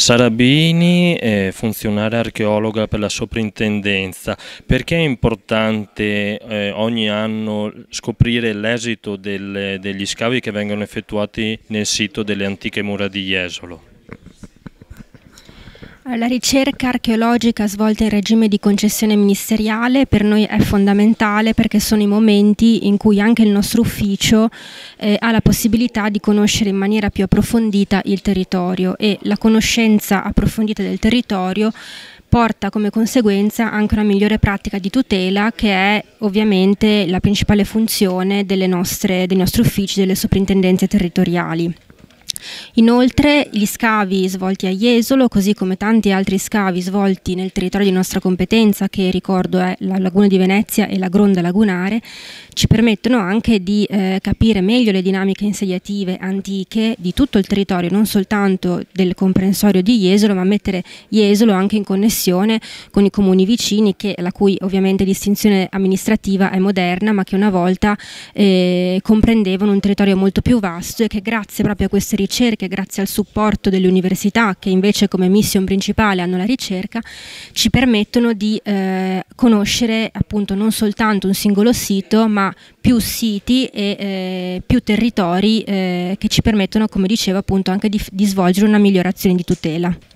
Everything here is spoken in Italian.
Sarabini è eh, funzionaria archeologa per la soprintendenza, perché è importante eh, ogni anno scoprire l'esito degli scavi che vengono effettuati nel sito delle antiche mura di Jesolo? La ricerca archeologica svolta in regime di concessione ministeriale per noi è fondamentale perché sono i momenti in cui anche il nostro ufficio eh, ha la possibilità di conoscere in maniera più approfondita il territorio e la conoscenza approfondita del territorio porta come conseguenza anche una migliore pratica di tutela che è ovviamente la principale funzione nostre, dei nostri uffici, delle soprintendenze territoriali. Inoltre gli scavi svolti a Jesolo, così come tanti altri scavi svolti nel territorio di nostra competenza, che ricordo è la Laguna di Venezia e la Gronda Lagunare, ci permettono anche di eh, capire meglio le dinamiche insediative antiche di tutto il territorio, non soltanto del comprensorio di Jesolo, ma mettere Jesolo anche in connessione con i comuni vicini, che, la cui ovviamente distinzione amministrativa è moderna, ma che una volta eh, comprendevano un territorio molto più vasto e che grazie proprio a queste ricerche che grazie al supporto delle università, che invece come mission principale hanno la ricerca, ci permettono di eh, conoscere appunto non soltanto un singolo sito, ma più siti e eh, più territori eh, che ci permettono, come dicevo, appunto anche di, di svolgere una migliorazione di tutela.